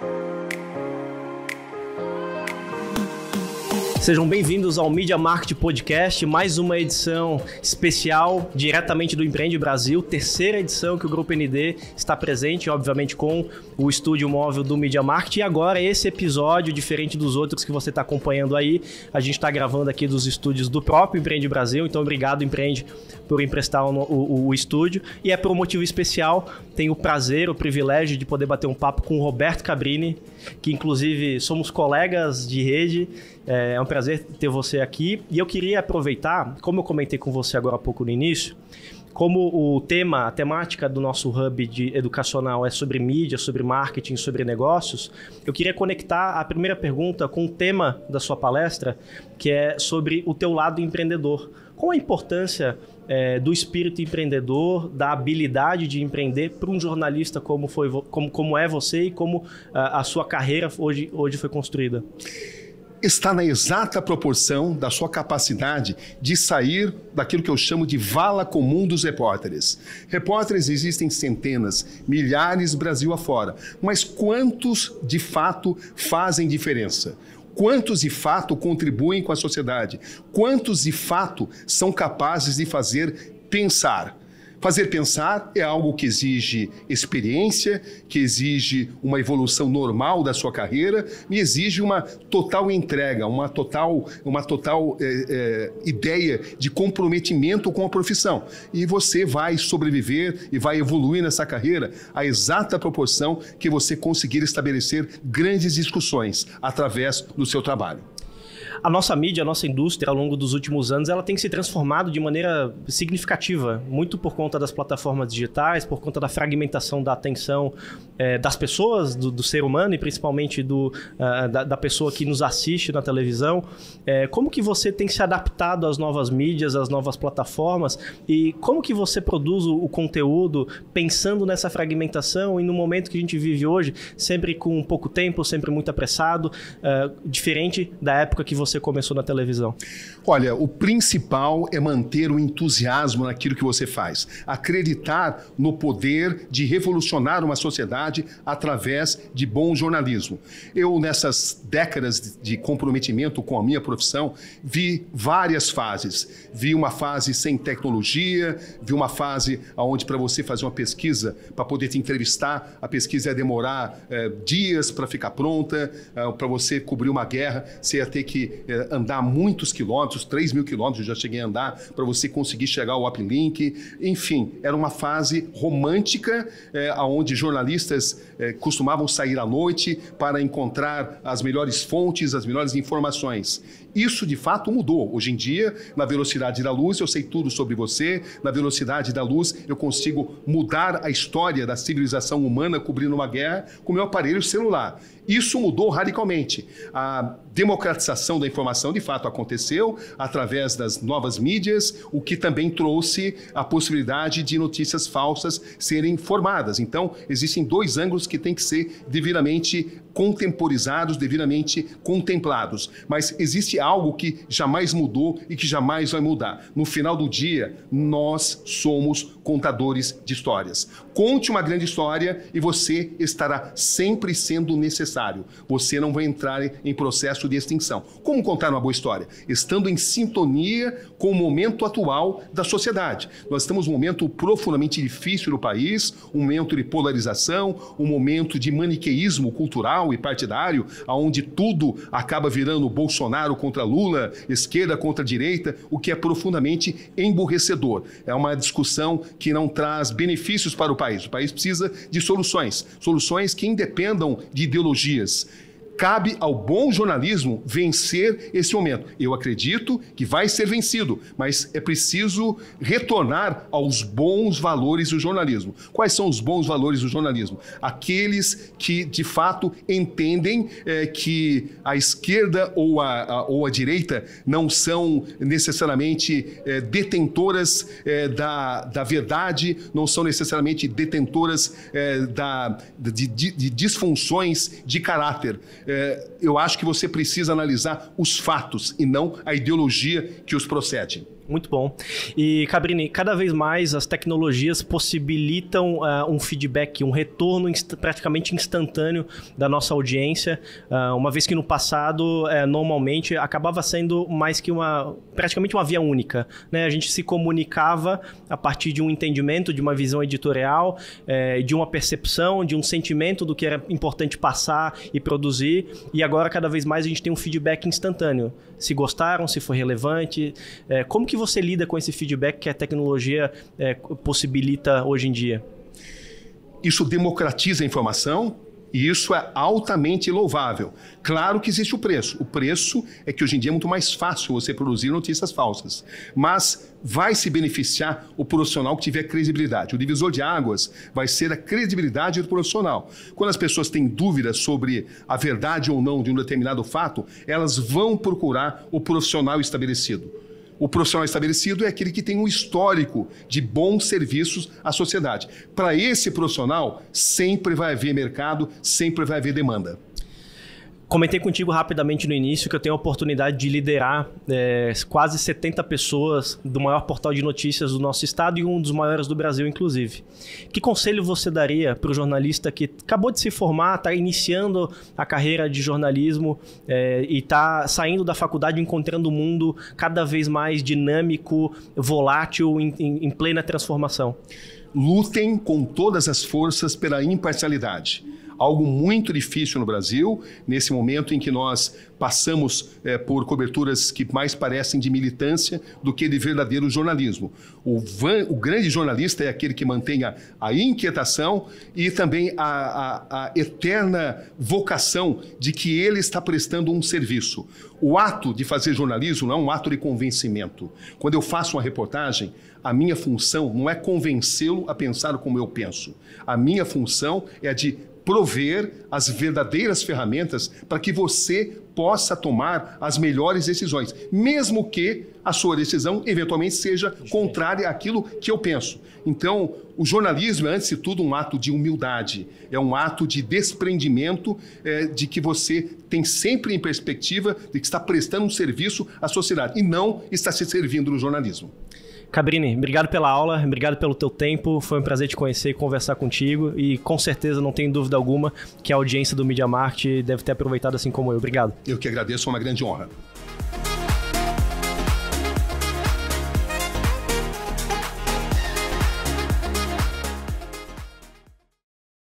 thank you Sejam bem-vindos ao Media Market Podcast, mais uma edição especial diretamente do Empreende Brasil, terceira edição que o Grupo ND está presente, obviamente com o estúdio móvel do Media Market. E agora esse episódio, diferente dos outros que você está acompanhando aí, a gente está gravando aqui dos estúdios do próprio Empreende Brasil. Então, obrigado, Empreende, por emprestar o, o, o estúdio. E é por um motivo especial, tenho o prazer, o privilégio de poder bater um papo com o Roberto Cabrini que inclusive somos colegas de rede. É, é, um prazer ter você aqui. E eu queria aproveitar, como eu comentei com você agora há pouco no início, como o tema, a temática do nosso hub de educacional é sobre mídia, sobre marketing, sobre negócios, eu queria conectar a primeira pergunta com o tema da sua palestra, que é sobre o teu lado empreendedor. Qual a importância é, do espírito empreendedor, da habilidade de empreender para um jornalista como, foi, como, como é você e como a, ah, a sua carreira hoje, hoje foi construída? está na exata proporção da sua capacidade de sair daquilo que eu chamo de vala comum dos repórteres. Repórteres existem centenas, milhares Brasil afora, mas quantos de fato fazem diferença? Quantos de fato contribuem com a sociedade? Quantos de fato são capazes de fazer pensar? Fazer pensar é algo que exige experiência, que exige uma evolução normal da sua carreira e exige uma total entrega, uma total, uma total é, é, ideia de comprometimento com a profissão. E você vai sobreviver e vai evoluir nessa carreira à exata proporção que você conseguir estabelecer grandes discussões através do seu trabalho a nossa mídia, a nossa indústria, ao longo dos últimos anos, ela tem se transformado de maneira significativa, muito por conta das plataformas digitais, por conta da fragmentação da atenção é, das pessoas, do, do, ser humano e principalmente do, uh, da, da, pessoa que nos assiste na televisão. É, como que você tem se adaptado às novas mídias, às novas plataformas e como que você produz o, o conteúdo pensando nessa fragmentação e no momento que a gente vive hoje, sempre com pouco tempo, sempre muito apressado, uh, diferente da época que você você começou na televisão? Olha, o principal é manter o entusiasmo naquilo que você faz, acreditar no poder de revolucionar uma sociedade através de bom jornalismo. Eu, nessas décadas de comprometimento com a minha profissão, vi várias fases. Vi uma fase sem tecnologia, vi uma fase onde para você fazer uma pesquisa, para poder te entrevistar, a pesquisa ia demorar eh, dias para ficar pronta, eh, para você cobrir uma guerra, você ia ter que é, andar muitos quilômetros, 3 mil quilômetros eu já cheguei a andar, para você conseguir chegar ao uplink. Enfim, era uma fase romântica, é, onde jornalistas é, costumavam sair à noite para encontrar as melhores fontes, as melhores informações. Isso de fato mudou. Hoje em dia, na velocidade da luz, eu sei tudo sobre você, na velocidade da luz, eu consigo mudar a história da civilização humana cobrindo uma guerra com meu aparelho celular. Isso mudou radicalmente. A democratização da da informação de fato aconteceu através das novas mídias, o que também trouxe a possibilidade de notícias falsas serem formadas. Então, existem dois ângulos que têm que ser devidamente contemporizados, devidamente contemplados. Mas existe algo que jamais mudou e que jamais vai mudar. No final do dia, nós somos contadores de histórias. Conte uma grande história e você estará sempre sendo necessário. Você não vai entrar em processo de extinção. Como contar uma boa história? Estando em sintonia com o momento atual da sociedade. Nós estamos num momento profundamente difícil no país, um momento de polarização, um momento de maniqueísmo cultural e partidário, aonde tudo acaba virando Bolsonaro contra Lula, esquerda contra direita, o que é profundamente emburrecedor. É uma discussão que não traz benefícios para o país. O país precisa de soluções, soluções que independam de ideologias. Cabe ao bom jornalismo vencer esse momento. Eu acredito que vai ser vencido, mas é preciso retornar aos bons valores do jornalismo. Quais são os bons valores do jornalismo? Aqueles que, de fato, entendem é, que a esquerda ou a, a, ou a direita não são necessariamente é, detentoras é, da, da verdade, não são necessariamente detentoras da, de, de, de disfunções de caráter. É, eu acho que você precisa analisar os fatos e não a ideologia que os procede. Muito bom. E, Cabrini, cada vez mais as tecnologias possibilitam uh, um feedback, um retorno inst praticamente instantâneo da nossa audiência, uh, uma vez que no passado, uh, normalmente, acabava sendo mais que uma, praticamente uma via única. Né? A gente se comunicava a partir de um entendimento, de uma visão editorial, de uma percepção, de um sentimento do que era importante passar e produzir, e agora cada vez mais a gente tem um feedback instantâneo. Se gostaram, se foi relevante, como que que você lida com esse feedback que a tecnologia é, possibilita hoje em dia? Isso democratiza a informação, e isso é altamente louvável. Claro que existe o preço. O preço é que hoje em dia é muito mais fácil você produzir notícias falsas. Mas vai se beneficiar o profissional que tiver credibilidade. O divisor de águas vai ser a credibilidade do profissional. Quando as pessoas têm dúvidas sobre a verdade ou não de um determinado fato, elas vão procurar o profissional estabelecido. O profissional estabelecido é aquele que tem um histórico de bons serviços à sociedade. Para esse profissional, sempre vai haver mercado, sempre vai haver demanda comentei contigo rapidamente no início que eu tenho a oportunidade de liderar é, quase 70 pessoas do maior portal de notícias do nosso estado e um dos maiores do Brasil, inclusive. Que conselho você daria para o jornalista que acabou de se formar, está iniciando a carreira de jornalismo é, e está saindo da faculdade encontrando o um mundo cada vez mais dinâmico, volátil, em, em, em plena transformação? Lutem com todas as forças pela imparcialidade algo muito difícil no Brasil, nesse momento em que nós passamos é, por coberturas que mais parecem de militância do que de verdadeiro jornalismo. O, van, o grande jornalista é aquele que mantém a, a inquietação e também a, a, a eterna vocação de que ele está prestando um serviço. O ato de fazer jornalismo não é um ato de convencimento. Quando eu faço uma reportagem, a minha função não é convencê-lo a pensar como eu penso. A minha função é a de prover as verdadeiras ferramentas para que você possa tomar as melhores decisões, mesmo que a sua decisão eventualmente seja contrária àquilo que eu penso. Então, o jornalismo é, antes de tudo, um ato de humildade, é um ato de desprendimento é, de que você tem sempre em perspectiva de que está prestando um serviço à sociedade e não está se servindo no jornalismo. Cabrini, obrigado pela aula, obrigado pelo teu tempo, foi um prazer te conhecer e conversar contigo e com certeza não tenho dúvida alguma que a audiência do Media Market deve ter aproveitado assim como eu. Obrigado. Eu que agradeço, é uma grande honra.